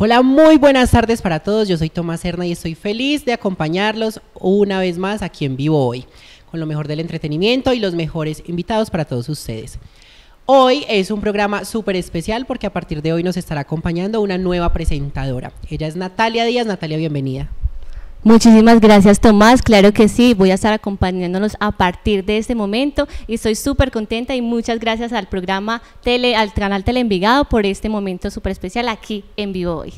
Hola, muy buenas tardes para todos. Yo soy Tomás Herna y estoy feliz de acompañarlos una vez más aquí en vivo hoy, con lo mejor del entretenimiento y los mejores invitados para todos ustedes. Hoy es un programa súper especial porque a partir de hoy nos estará acompañando una nueva presentadora. Ella es Natalia Díaz. Natalia, bienvenida. Muchísimas gracias Tomás, claro que sí, voy a estar acompañándonos a partir de este momento y estoy súper contenta y muchas gracias al programa Tele, al canal Tele Envigado por este momento súper especial aquí en vivo hoy.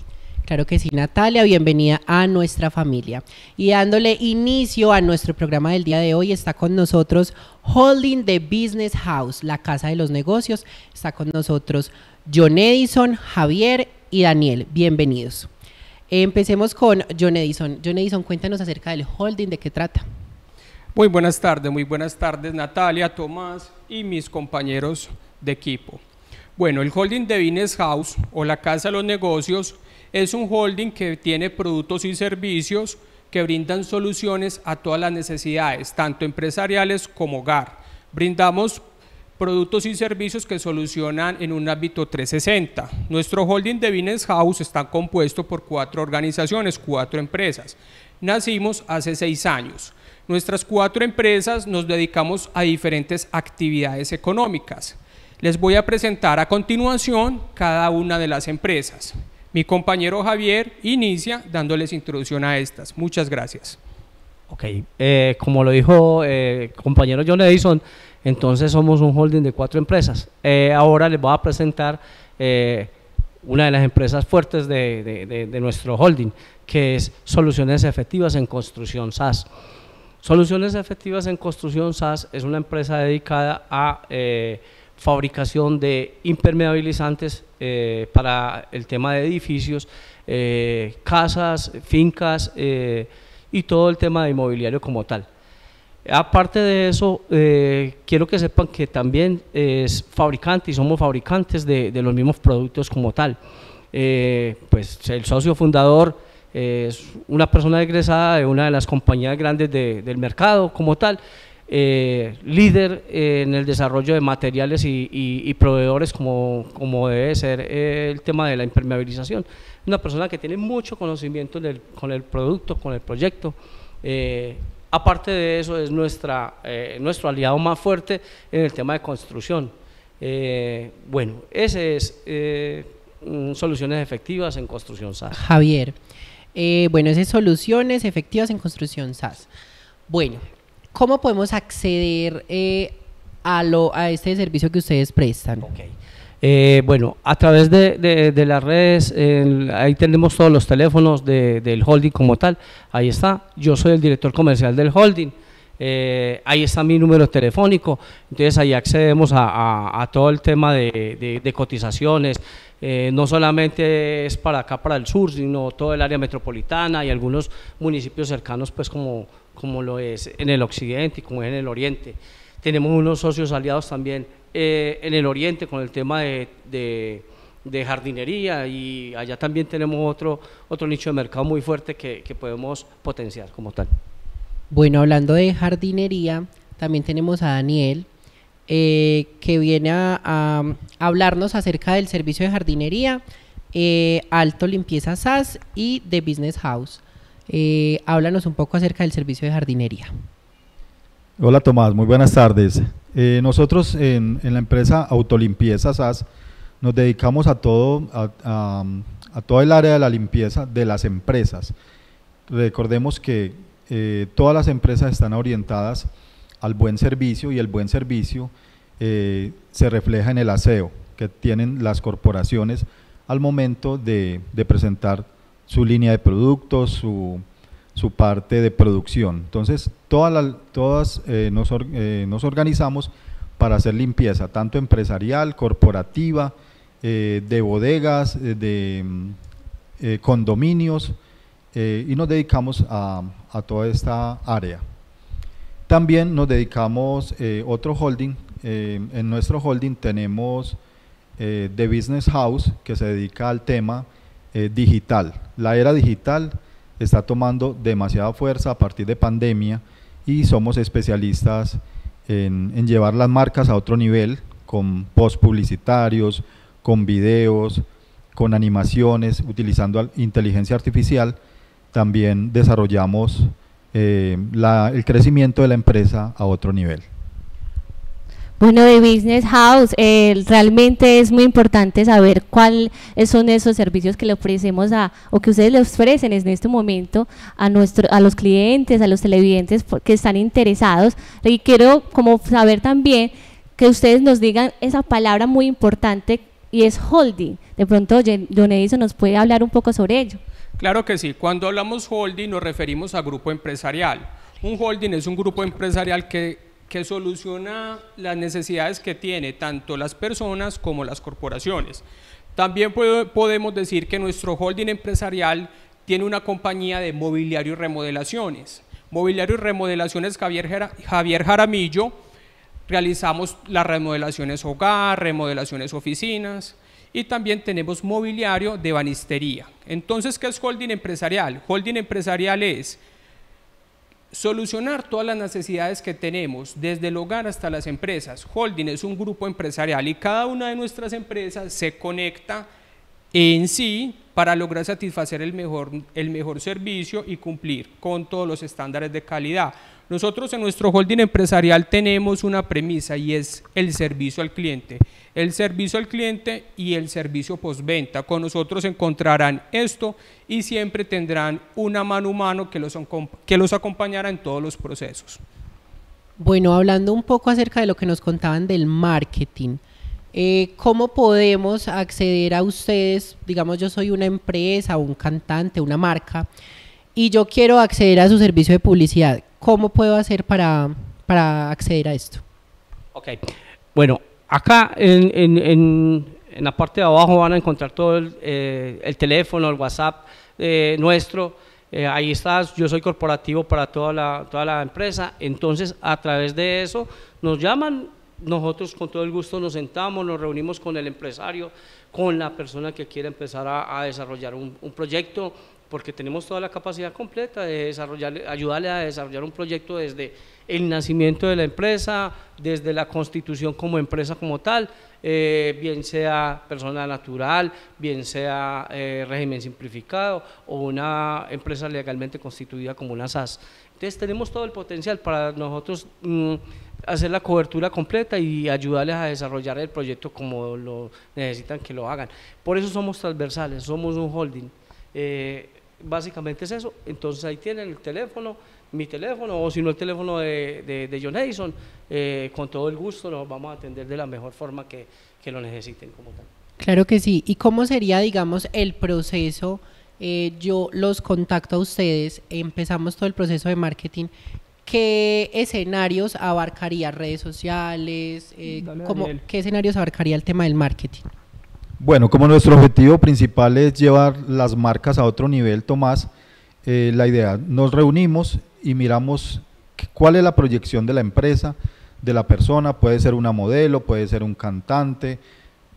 Claro que sí, Natalia, bienvenida a nuestra familia. Y dándole inicio a nuestro programa del día de hoy, está con nosotros Holding the Business House, la casa de los negocios. Está con nosotros John Edison, Javier y Daniel. Bienvenidos. Empecemos con John Edison. John Edison, cuéntanos acerca del holding, de qué trata. Muy buenas tardes, muy buenas tardes Natalia, Tomás y mis compañeros de equipo. Bueno, el holding de Vines House o la Casa de los Negocios es un holding que tiene productos y servicios que brindan soluciones a todas las necesidades, tanto empresariales como hogar. Brindamos productos y servicios que solucionan en un ámbito 360. Nuestro holding de Binance House está compuesto por cuatro organizaciones, cuatro empresas. Nacimos hace seis años. Nuestras cuatro empresas nos dedicamos a diferentes actividades económicas. Les voy a presentar a continuación cada una de las empresas. Mi compañero Javier inicia dándoles introducción a estas. Muchas gracias. Ok, eh, como lo dijo eh, compañero John Edison, entonces somos un holding de cuatro empresas. Eh, ahora les voy a presentar eh, una de las empresas fuertes de, nuestro holding, que es Soluciones Efectivas en Construcción SAS. Soluciones Efectivas en Construcción SAS es una empresa dedicada a eh, fabricación de impermeabilizantes para el tema de edificios, casas, fincas y todo el tema de inmobiliario como tal. Aparte de eso, eh, quiero que sepan que también es fabricante y somos fabricantes de, los mismos productos como tal. Eh, pues el socio fundador es una persona egresada de una de las compañías grandes del mercado como tal, eh, líder en el desarrollo de materiales y, proveedores como, debe ser el tema de la impermeabilización. Una persona que tiene mucho conocimiento con el producto, con el proyecto. Aparte de eso, es nuestra, eh, nuestro aliado más fuerte en el tema de construcción. Eh, eh, mm, bueno, ese es soluciones efectivas en construcción SAS. Javier, bueno, ese es soluciones efectivas en construcción SAS. Bueno, ¿cómo podemos acceder a, lo, a este servicio que ustedes prestan? Eh, bueno, a través de, las redes, ahí tenemos todos los teléfonos del holding como tal. Ahí está. Yo soy el director comercial del holding. Eh, ahí está mi número telefónico. Entonces ahí accedemos a, todo el tema de, cotizaciones. Eh, no solamente es para acá, para el sur, sino todo el área metropolitana y algunos municipios cercanos, pues como, como lo es en el occidente y como es en el oriente. Tenemos unos socios aliados también eh, en el oriente con el tema de, jardinería y allá también tenemos otro, otro nicho de mercado muy fuerte que, podemos potenciar como tal. Bueno, hablando de jardinería, también tenemos a Daniel, eh, que viene a, hablarnos acerca del servicio de jardinería, eh, Alto Limpieza SAS y de Business House. háblanos un poco acerca del servicio de jardinería. Hola Tomás, muy buenas tardes. Eh, nosotros en, la empresa Autolimpieza SAS nos dedicamos a todo, a, todo el área de la limpieza de las empresas. Recordemos que eh, todas las empresas están orientadas al buen servicio y el buen servicio eh, se refleja en el aseo que tienen las corporaciones al momento de presentar su línea de productos, su, su parte de producción. Entonces, todas, todas eh, eh, nos, organizamos para hacer limpieza, tanto empresarial, corporativa, eh, de bodegas, de mm, condominios, y nos dedicamos a, a, toda esta área. También nos dedicamos otro holding. en nuestro holding tenemos The Business House, que se dedica al tema digital, la era digital está tomando demasiada fuerza a partir de pandemia y somos especialistas en, llevar las marcas a otro nivel con post publicitarios, con videos, con animaciones, utilizando inteligencia artificial. También desarrollamos eh, el crecimiento de la empresa a otro nivel. Bueno, de Business House, eh, realmente es muy importante saber cuáles son esos servicios que le ofrecemos a, o que ustedes le ofrecen en este momento a, nuestro, a los clientes, a los televidentes que están interesados. Y quiero como saber también que ustedes nos digan esa palabra muy importante y es holding. De pronto, Don Edison nos puede hablar un poco sobre ello. Claro que sí. Cuando hablamos holding nos referimos a grupo empresarial. Un holding es un grupo empresarial que que soluciona las necesidades que tiene tanto las personas como las corporaciones. También podemos decir que nuestro holding empresarial tiene una compañía de mobiliario y remodelaciones. Mobiliario y remodelaciones Javier, Javier Jaramillo, realizamos las remodelaciones hogar, remodelaciones oficinas y también tenemos mobiliario de banistería. Entonces, ¿qué es holding empresarial? Holding empresarial es Solucionar todas las necesidades que tenemos, desde el hogar hasta las empresas. Holding es un grupo empresarial y cada una de nuestras empresas se conecta en sí para lograr satisfacer el mejor, el mejor servicio y cumplir con todos los estándares de calidad. Nosotros en nuestro holding empresarial tenemos una premisa y es el servicio al cliente. El servicio al cliente y el servicio postventa. Con nosotros encontrarán esto y siempre tendrán una mano humano que los, que los acompañará en todos los procesos. Bueno, hablando un poco acerca de lo que nos contaban del marketing. Eh, ¿Cómo podemos acceder a ustedes? Digamos, yo soy una empresa, un cantante, una marca, y yo quiero acceder a su servicio de publicidad. ¿cómo puedo hacer para, para acceder a esto? Ok, bueno, acá en, en, la parte de abajo van a encontrar todo el, eh, teléfono, el WhatsApp eh, nuestro. Eh, ahí estás, yo soy corporativo para toda la, toda la empresa. Entonces, a través de eso, nos llaman, nosotros con todo el gusto nos sentamos, nos reunimos con el empresario, con la persona que quiere empezar a, desarrollar un, un, proyecto porque tenemos toda la capacidad completa de desarrollar, ayudarle a desarrollar un proyecto desde el nacimiento de la empresa, desde la constitución como empresa como tal, eh, bien sea persona natural, bien sea eh, régimen simplificado o una empresa legalmente constituida como una SAS. Entonces tenemos todo el potencial para nosotros mm, hacer la cobertura completa y ayudarles a desarrollar el proyecto como lo necesitan que lo hagan. Por eso somos transversales, somos un holding. Eh, Básicamente es eso. Entonces ahí tienen el teléfono, mi teléfono, o si no el teléfono de, de, John Edison, eh, con todo el gusto nos vamos a atender de la mejor forma que, lo necesiten como tal. Claro que sí. ¿Y cómo sería, digamos, el proceso? Eh, yo los contacto a ustedes, empezamos todo el proceso de marketing. ¿Qué escenarios abarcaría redes sociales? Eh, ¿Qué escenarios abarcaría el tema del marketing? Bueno, como nuestro objetivo principal es llevar las marcas a otro nivel, Tomás, eh, la idea, nos reunimos y miramos cuál es la proyección de la empresa, de la persona, puede ser una modelo, puede ser un cantante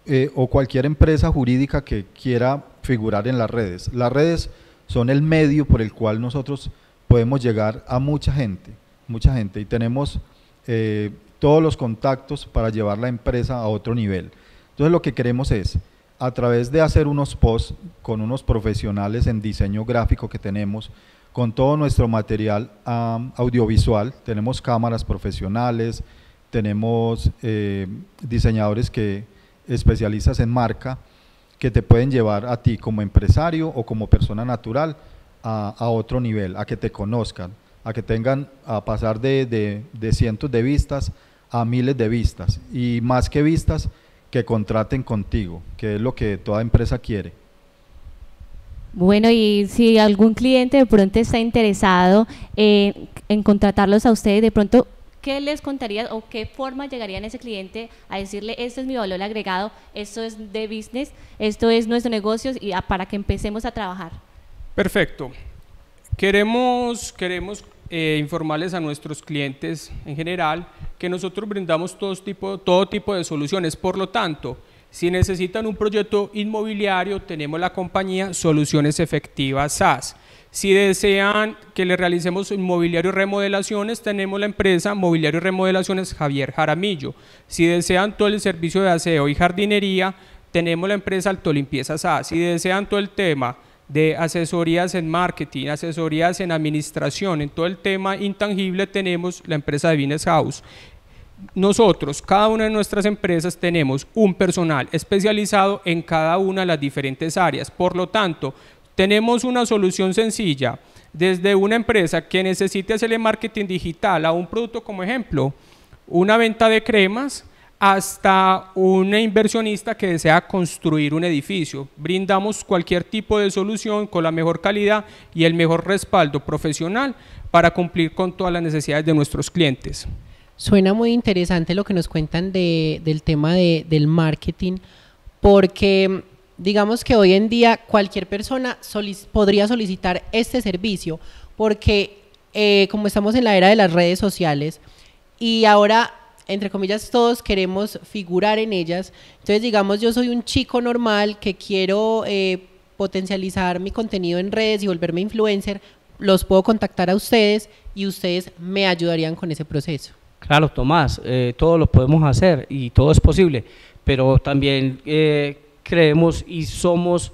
eh, o cualquier empresa jurídica que quiera figurar en las redes. Las redes son el medio por el cual nosotros podemos llegar a mucha gente, mucha gente, y tenemos eh, todos los contactos para llevar la empresa a otro nivel. Entonces lo que queremos es a través de hacer unos posts con unos profesionales en diseño gráfico que tenemos, con todo nuestro material audiovisual, tenemos cámaras profesionales, tenemos eh, diseñadores que especializas en marca, que te pueden llevar a ti como empresario o como persona natural a, otro nivel, a que te conozcan, a que tengan, a pasar de, de, de cientos de vistas a miles de vistas. Y más que vistas, que contraten contigo, que es lo que toda empresa quiere. Bueno, y si algún cliente de pronto está interesado eh, en contratarlos a ustedes, de pronto, ¿qué les contarías o qué forma llegarían ese cliente a decirle, esto es mi valor agregado, esto es de business, esto es nuestro negocio y para que empecemos a trabajar? Perfecto. Queremos, queremos eh, informales informarles a nuestros clientes en general que nosotros brindamos todo tipo, todo tipo de soluciones. Por lo tanto, si necesitan un proyecto inmobiliario, tenemos la compañía Soluciones Efectivas SAS. Si desean que le realicemos inmobiliario y remodelaciones, tenemos la empresa Mobiliario y Remodelaciones Javier Jaramillo. Si desean todo el servicio de aseo y jardinería, tenemos la empresa Alto Limpieza SAS. Si desean todo el tema de asesorías en marketing, asesorías en administración, en todo el tema intangible tenemos la empresa de Vines House. Nosotros, cada una de nuestras empresas, tenemos un personal especializado en cada una de las diferentes áreas. Por lo tanto, tenemos una solución sencilla. Desde una empresa que necesite hacerle marketing digital a un producto como ejemplo, una venta de cremas, hasta un inversionista que desea construir un edificio. Brindamos cualquier tipo de solución con la mejor calidad y el mejor respaldo profesional para cumplir con todas las necesidades de nuestros clientes. Suena muy interesante lo que nos cuentan del tema del marketing, porque digamos que hoy en día cualquier persona podría solicitar este servicio, porque eh, como estamos en la era de las redes sociales y ahora entre comillas, todos queremos figurar en ellas. Entonces, digamos, yo soy un chico normal que quiero eh, potencializar mi contenido en redes y volverme influencer, los puedo contactar a ustedes y ustedes me ayudarían con ese proceso. Claro, Tomás, eh, todos lo podemos hacer y todo es posible, pero también eh, creemos y somos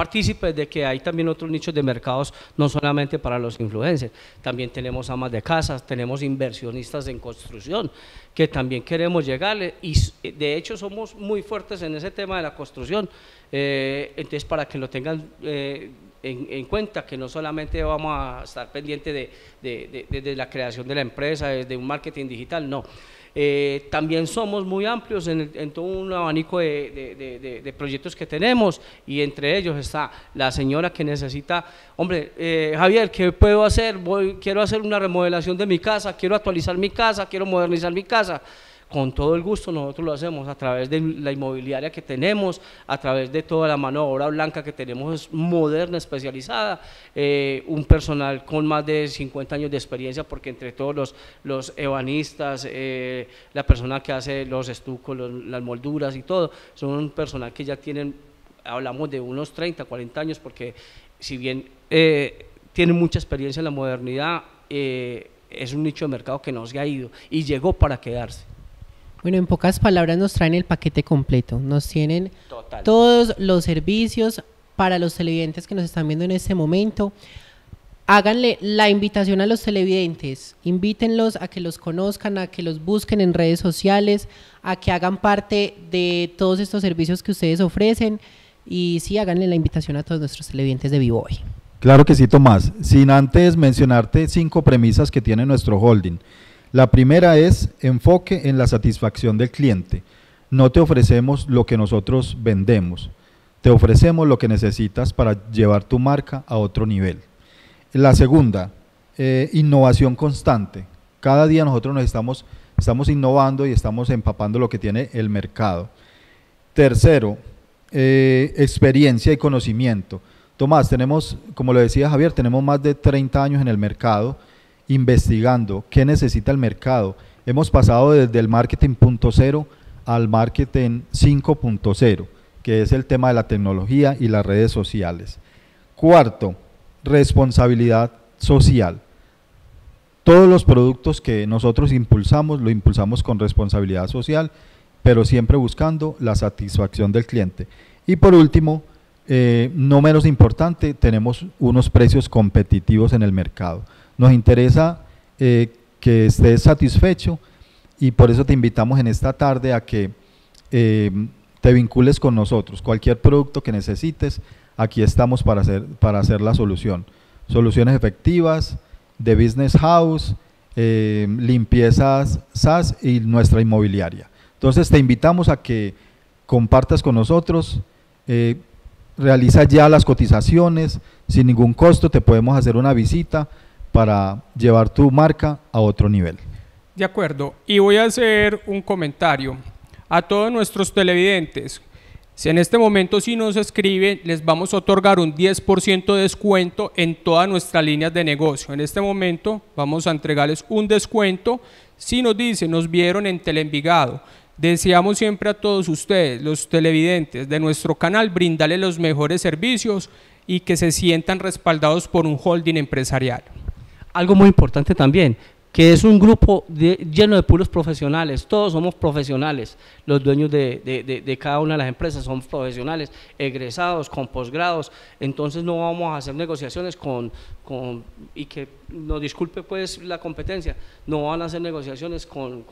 partícipes de que hay también otros nichos de mercados, no solamente para los influencers, también tenemos amas de casas, tenemos inversionistas en construcción, que también queremos llegarle y eh, de hecho somos muy fuertes en ese tema de la construcción, eh, entonces para que lo tengan... Eh, en, cuenta que no solamente vamos a estar pendientes de, la creación de la empresa, desde un marketing digital, no, eh, también somos muy amplios en, todo un abanico de, proyectos que tenemos y entre ellos está la señora que necesita, hombre, eh, Javier, ¿qué puedo hacer? Voy, quiero hacer una remodelación de mi casa, quiero actualizar mi casa, quiero modernizar mi casa con todo el gusto nosotros lo hacemos a través de la inmobiliaria que tenemos, a través de toda la mano de obra blanca que tenemos moderna, especializada, eh, un personal con más de 50 años de experiencia, porque entre todos los, los ebanistas, eh, la persona que hace los estucos, las molduras y todo, son un personal que ya tienen, hablamos de unos 30, 40 años, porque si bien eh, tienen mucha experiencia en la modernidad, eh, es un nicho de mercado que no se ha ido y llegó para quedarse. Bueno, en pocas palabras nos traen el paquete completo, nos tienen todos los servicios para los televidentes que nos están viendo en este momento. Háganle la invitación a los televidentes, invítenlos a que los conozcan, a que los busquen en redes sociales, a que hagan parte de todos estos servicios que ustedes ofrecen y sí, háganle la invitación a todos nuestros televidentes de Vivo Hoy. Claro que sí, Tomás. Sin antes mencionarte cinco premisas que tiene nuestro holding. La primera es enfoque en la satisfacción del cliente. No te ofrecemos lo que nosotros vendemos, te ofrecemos lo que necesitas para llevar tu marca a otro nivel. La segunda, eh, innovación constante. Cada día nosotros nos estamos, innovando y estamos empapando lo que tiene el mercado. Tercero, eh, experiencia y conocimiento. Tomás, tenemos, como lo decía Javier, tenemos más de 30 años en el mercado investigando qué necesita el mercado. Hemos pasado desde el marketing punto cero al marketing 5.0, que es el tema de la tecnología y las redes sociales. Cuarto, responsabilidad social. Todos los productos que nosotros impulsamos, lo impulsamos con responsabilidad social, pero siempre buscando la satisfacción del cliente. Y por último, eh, no menos importante, tenemos unos precios competitivos en el mercado. Nos interesa eh, que estés satisfecho y por eso te invitamos en esta tarde a que eh, te vincules con nosotros. Cualquier producto que necesites, aquí estamos para hacer, para hacer la solución. Soluciones efectivas, de Business House, eh, limpiezas SAS y nuestra inmobiliaria. Entonces te invitamos a que compartas con nosotros, realiza ya las cotizaciones sin ningún costo, te podemos hacer una visita para llevar tu marca a otro nivel. De acuerdo, y voy a hacer un comentario a todos nuestros televidentes. Si en este momento si nos escriben, les vamos a otorgar un 10% de descuento en todas nuestras líneas de negocio. En este momento vamos a entregarles un descuento. Si nos dicen, nos vieron en Teleenvigado, Deseamos siempre a todos ustedes, los televidentes de nuestro canal, brindarles los mejores servicios y que se sientan respaldados por un holding empresarial algo muy importante también, que es un grupo lleno de puros profesionales, todos somos profesionales, los dueños de, cada una de las empresas son profesionales, egresados, con posgrados, entonces no vamos a hacer negociaciones con, y que nos disculpe pues la competencia, no van a hacer negociaciones con,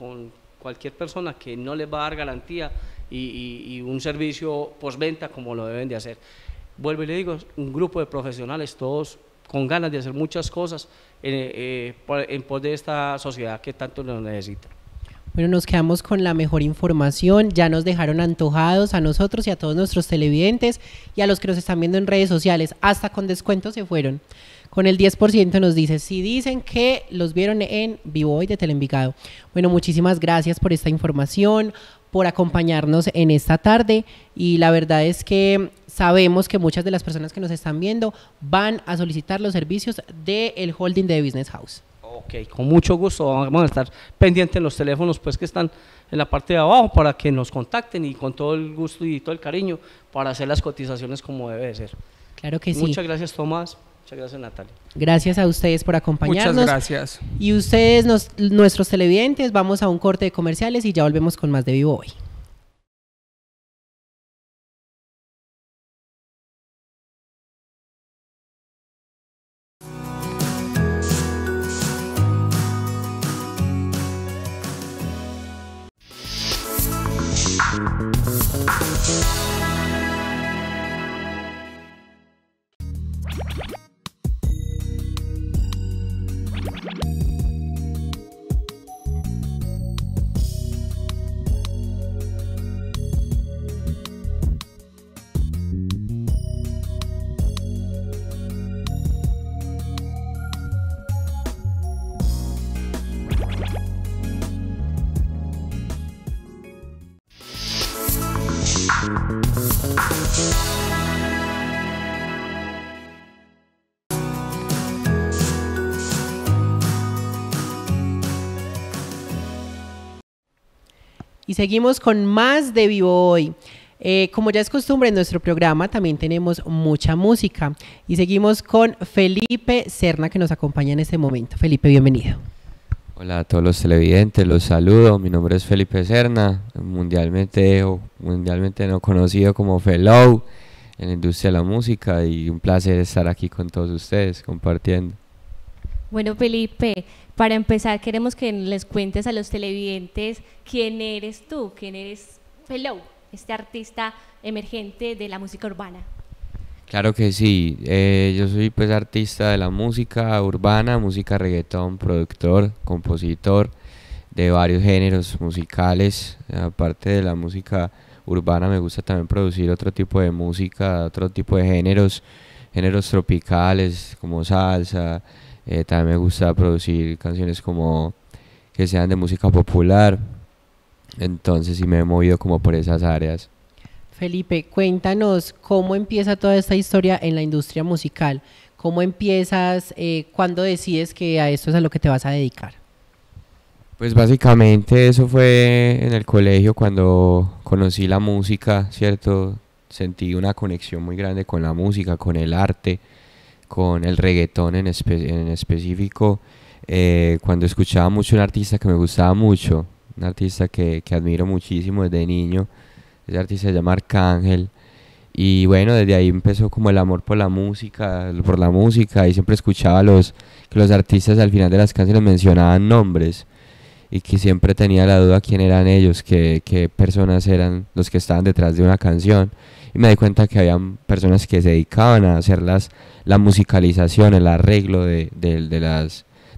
cualquier persona que no les va a dar garantía y, y un servicio postventa como lo deben de hacer. Vuelvo y le digo, un grupo de profesionales, todos con ganas de hacer muchas cosas eh, eh, en, pos de esta sociedad que tanto nos necesita. Bueno, nos quedamos con la mejor información. Ya nos dejaron antojados a nosotros y a todos nuestros televidentes y a los que nos están viendo en redes sociales. Hasta con descuento se fueron. Con el 10% nos dice, si dicen que los vieron en Vivo Hoy de Telenvicado. Bueno, muchísimas gracias por esta información por acompañarnos en esta tarde y la verdad es que sabemos que muchas de las personas que nos están viendo van a solicitar los servicios del holding de Business House. Ok, con mucho gusto vamos a estar pendientes en los teléfonos pues que están en la parte de abajo para que nos contacten y con todo el gusto y todo el cariño para hacer las cotizaciones como debe ser. Claro que sí. Muchas gracias Tomás. Muchas gracias, Natalia. Gracias a ustedes por acompañarnos. Muchas gracias. Y ustedes, nuestros televidentes, vamos a un corte de comerciales y ya volvemos con más de Vivo Hoy. seguimos con más de Vivo Hoy. Eh, como ya es costumbre en nuestro programa, también tenemos mucha música y seguimos con Felipe Serna, que nos acompaña en este momento. Felipe, bienvenido. Hola a todos los televidentes, los saludo. Mi nombre es Felipe Cerna, mundialmente o mundialmente no conocido como Fellow en la industria de la música y un placer estar aquí con todos ustedes compartiendo. Bueno, Felipe, para empezar, queremos que les cuentes a los televidentes quién eres tú, quién eres Fellow, este artista emergente de la música urbana. Claro que sí, eh, yo soy pues artista de la música urbana, música reggaetón, productor, compositor de varios géneros musicales, aparte de la música urbana me gusta también producir otro tipo de música, otro tipo de géneros, géneros tropicales como salsa, eh, también me gusta producir canciones como que sean de música popular. Entonces sí me he movido como por esas áreas. Felipe, cuéntanos cómo empieza toda esta historia en la industria musical. ¿Cómo empiezas? Eh, ¿Cuándo decides que a esto es a lo que te vas a dedicar? Pues básicamente eso fue en el colegio cuando conocí la música, ¿cierto? Sentí una conexión muy grande con la música, con el arte con el reggaetón en, específico, eh, cuando escuchaba mucho un artista que me gustaba mucho, un artista que, que admiro muchísimo desde niño, ese artista se llama Arcángel, y bueno, desde ahí empezó como el amor por la música, por la música, y siempre escuchaba los, que los artistas al final de las canciones mencionaban nombres, y que siempre tenía la duda quién eran ellos, qué, personas eran los que estaban detrás de una canción. Y me di cuenta que había personas que se dedicaban a hacer las, la musicalización, el arreglo de,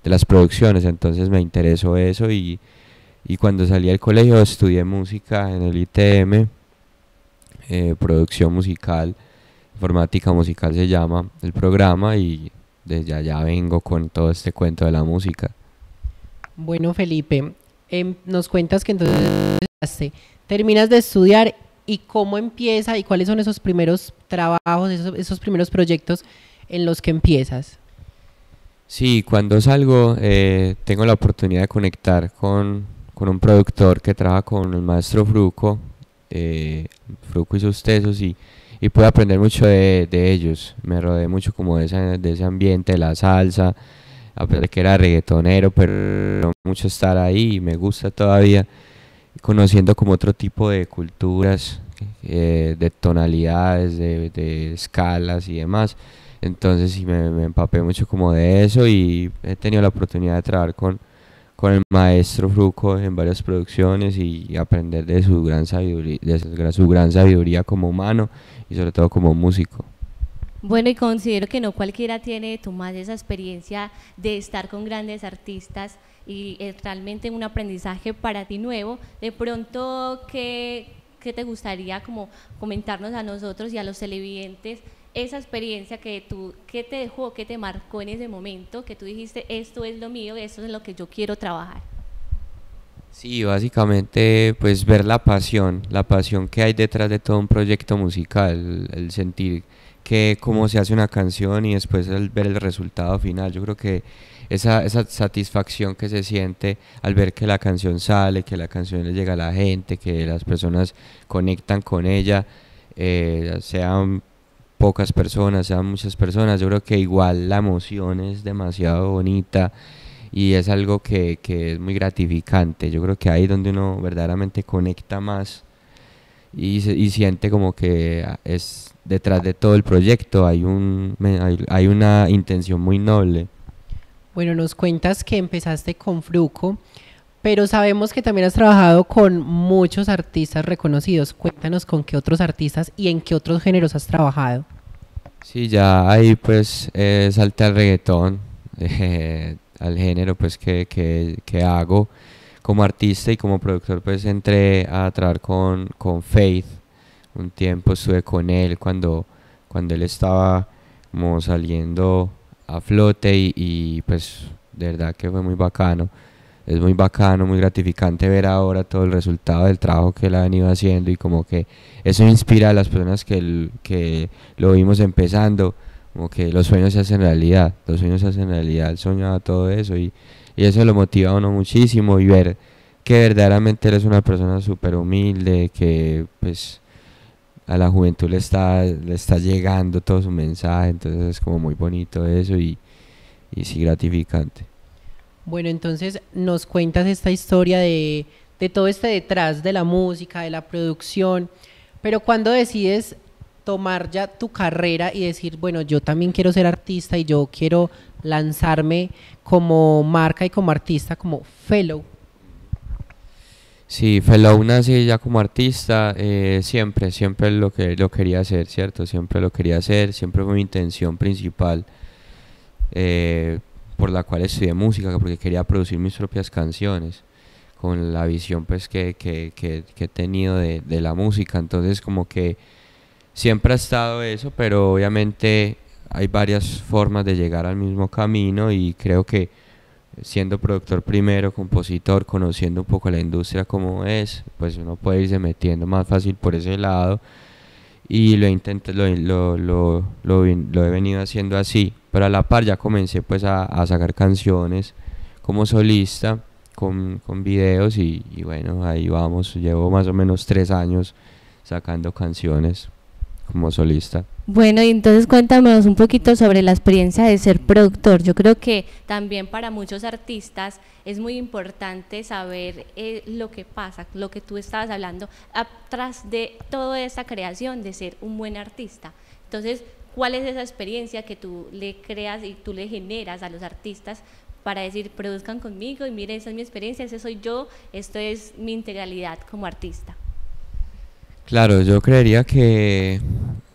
las, producciones. Entonces me interesó eso y, cuando salí del colegio estudié música en el ITM, eh, producción musical, informática musical se llama el programa y desde allá vengo con todo este cuento de la música. Bueno, Felipe, em, nos cuentas que entonces terminas de estudiar y cómo empieza y cuáles son esos primeros trabajos, esos, primeros proyectos en los que empiezas. Sí, cuando salgo eh, tengo la oportunidad de conectar con, un productor que trabaja con el maestro Fruco, eh, Fruco y sus tesos, y, y aprender mucho de, ellos. Me rodeé mucho como de ese, de ese ambiente, de la salsa, a pesar de que era reggaetonero, pero mucho estar ahí me gusta todavía conociendo como otro tipo de culturas, eh, de tonalidades, de, escalas y demás. Entonces sí me, empapé mucho como de eso y he tenido la oportunidad de trabajar con, el maestro Fruco en varias producciones y aprender de su gran sabiduría, su gran sabiduría como humano y sobre todo como músico. Bueno, y considero que no cualquiera tiene, más esa experiencia de estar con grandes artistas y es realmente un aprendizaje para ti nuevo. De pronto, ¿qué, te gustaría como comentarnos a nosotros y a los televidentes esa experiencia que tú, que te dejó, que te marcó en ese momento, que tú dijiste, esto es lo mío, esto es lo que yo quiero trabajar? Sí, básicamente pues ver la pasión, la pasión que hay detrás de todo un proyecto musical, el sentir que cómo se hace una canción y después el, ver el resultado final. Yo creo que esa, esa satisfacción que se siente al ver que la canción sale, que la canción le llega a la gente, que las personas conectan con ella, eh, sean pocas personas, sean muchas personas, yo creo que igual la emoción es demasiado bonita y es algo que, que es muy gratificante. Yo creo que ahí es donde uno verdaderamente conecta más y, siente como que es detrás de todo el proyecto hay, un, hay, una intención muy noble. Bueno, nos cuentas que empezaste con Fruco, pero sabemos que también has trabajado con muchos artistas reconocidos. Cuéntanos con qué otros artistas y en qué otros géneros has trabajado. Sí, ya ahí pues eh, salta al reggaetón, eh, al género pues que, que, que hago como artista y como productor pues entré a trabajar con, con Faith. Un tiempo estuve con él cuando, cuando él estaba como saliendo a flote y, pues de verdad que fue muy bacano. Es muy bacano, muy gratificante ver ahora todo el resultado del trabajo que él ha venido haciendo y como que eso inspira a las personas que, que lo vimos empezando, como que los sueños se hacen realidad, los sueños se hacen realidad, sueño soñaba todo eso y y eso lo motiva a uno muchísimo y ver que verdaderamente eres una persona súper humilde, que pues a la juventud le está, le está llegando todo su mensaje, entonces es como muy bonito eso y, y sí gratificante. Bueno, entonces nos cuentas esta historia de, de todo este detrás de la música, de la producción, pero cuando decides tomar ya tu carrera y decir, bueno, yo también quiero ser artista y yo quiero lanzarme como marca y como artista, como fellow? Sí, Fellow Nací ya como artista, eh, siempre, siempre lo que lo quería hacer, ¿cierto? Siempre lo quería hacer, siempre fue mi intención principal eh, por la cual estudié música, porque quería producir mis propias canciones, con la visión pues que, he tenido de, la música. Entonces como que siempre ha estado eso, pero obviamente hay varias formas de llegar al mismo camino y creo que siendo productor primero, compositor, conociendo un poco la industria como es, pues uno puede irse metiendo más fácil por ese lado y lo, intento, lo, lo, he venido haciendo así, pero a la par ya comencé pues a, sacar canciones como solista con, videos y, y bueno, ahí vamos, llevo más o menos tres años sacando canciones como solista. Bueno, y entonces cuéntanos un poquito sobre la experiencia de ser productor. Yo creo que también para muchos artistas es muy importante saber eh, lo que pasa, lo que tú estabas hablando, atrás de toda esa creación de ser un buen artista. Entonces, ¿cuál es esa experiencia que tú le creas y tú le generas a los artistas para decir, produzcan conmigo y miren, esa es mi experiencia, ese soy yo, esto es mi integralidad como artista? Claro, yo creería que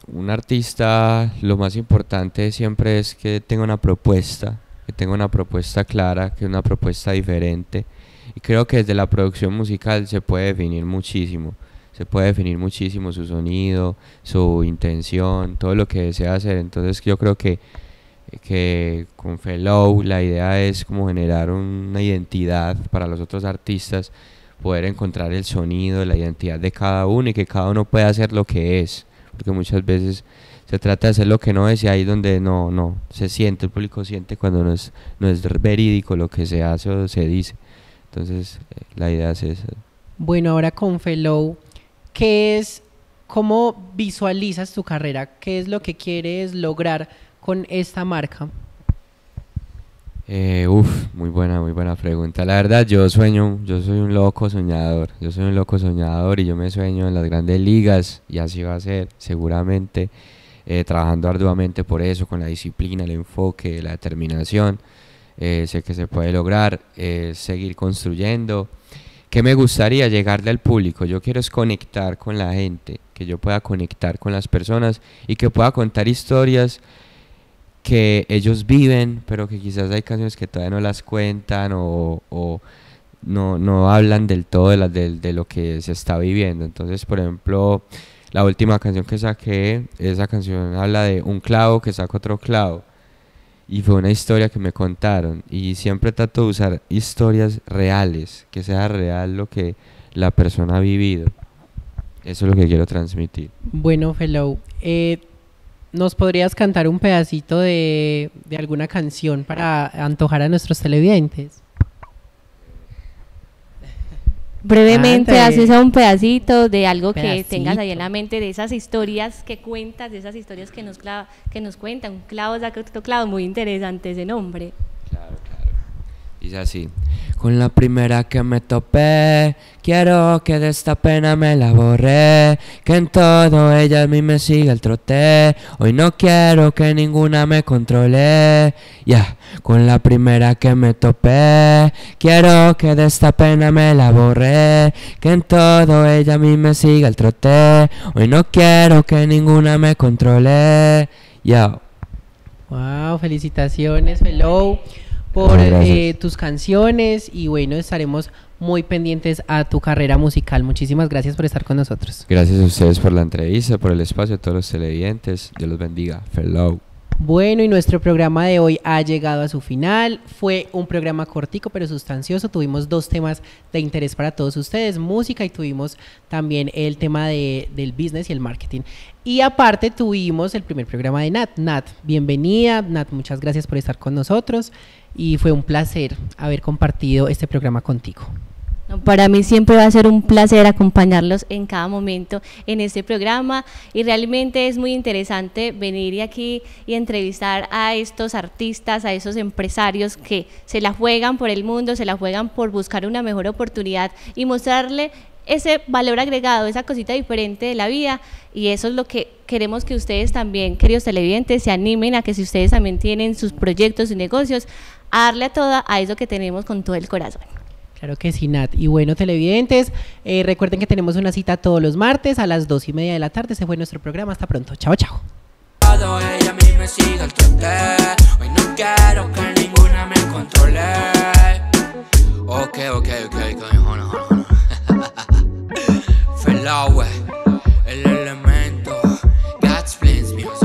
un artista lo más importante siempre es que tenga una propuesta, que tenga una propuesta clara, que una propuesta diferente. Y creo que desde la producción musical se puede definir muchísimo, se puede definir muchísimo su sonido, su intención, todo lo que desea hacer. Entonces yo creo que, con Fellow la idea es como generar una identidad para los otros artistas poder encontrar el sonido, la identidad de cada uno y que cada uno pueda hacer lo que es, porque muchas veces se trata de hacer lo que no es y ahí donde no, no, se siente, el público siente cuando no es, no es verídico lo que se hace o se dice. Entonces, eh, la idea es esa. Bueno, ahora con Fellow, ¿qué es, cómo visualizas tu carrera? ¿Qué es lo que quieres lograr con esta marca? Eh, uf, muy buena, muy buena pregunta. La verdad, yo sueño, yo soy un loco soñador. Yo soy un loco soñador y yo me sueño en las grandes ligas y así va a ser, seguramente, eh, trabajando arduamente por eso, con la disciplina, el enfoque, la determinación. Eh, sé que se puede lograr, seguir construyendo. ¿Qué me gustaría llegarle al público? Yo quiero es conectar con la gente, que yo pueda conectar con las personas y que pueda contar historias que ellos viven, pero que quizás hay canciones que todavía no las cuentan o, no, no, hablan del todo de, de, lo que se está viviendo. Entonces, por ejemplo, la última canción que saqué, esa canción habla de un clavo que saca otro clavo. Y fue una historia que me contaron. Y siempre trato de usar historias reales, que sea real lo que la persona ha vivido. Eso es lo que quiero transmitir. Bueno, fellow. Eh, ¿Nos podrías cantar un pedacito de, alguna canción para antojar a nuestros televidentes? brevemente ah, haces un pedacito de algo que tengas ahí en la mente de esas historias que cuentas, de esas historias que nos que nos cuentan, un clavo, saca muy interesante ese nombre. Claro, claro. Dice así. Con la primera que me topé, quiero que de esta pena me la borré, que en todo ella a mí me siga el trote, hoy no quiero que ninguna me controle. Ya, con la primera que me topé, quiero que de esta pena me la borré, que en todo ella a mí me siga el trote, hoy no quiero que ninguna me controle. Ya. Wow, felicitaciones, hello por eh, tus canciones y bueno, estaremos muy pendientes a tu carrera musical. Muchísimas gracias por estar con nosotros. Gracias a ustedes por la entrevista, por el espacio, a todos los televidentes. Dios los bendiga. Fellow. Bueno, y nuestro programa de hoy ha llegado a su final. Fue un programa cortico pero sustancioso. Tuvimos dos temas de interés para todos ustedes, música y tuvimos también el tema de, del business y el marketing. Y aparte tuvimos el primer programa de Nat. Nat, bienvenida. Nat, muchas gracias por estar con nosotros y fue un placer haber compartido este programa contigo. Para mí siempre va a ser un placer acompañarlos en cada momento en este programa y realmente es muy interesante venir aquí y entrevistar a estos artistas, a esos empresarios que se la juegan por el mundo, se la juegan por buscar una mejor oportunidad y mostrarle ese valor agregado, esa cosita diferente de la vida y eso es lo que queremos que ustedes también, queridos televidentes, se animen a que si ustedes también tienen sus proyectos, y negocios, a darle a toda a eso que tenemos con todo el corazón. Claro que sí, Nat. Y bueno, televidentes, eh, recuerden que tenemos una cita todos los martes a las dos y media de la tarde. Ese fue nuestro programa. Hasta pronto. Chao, chao. el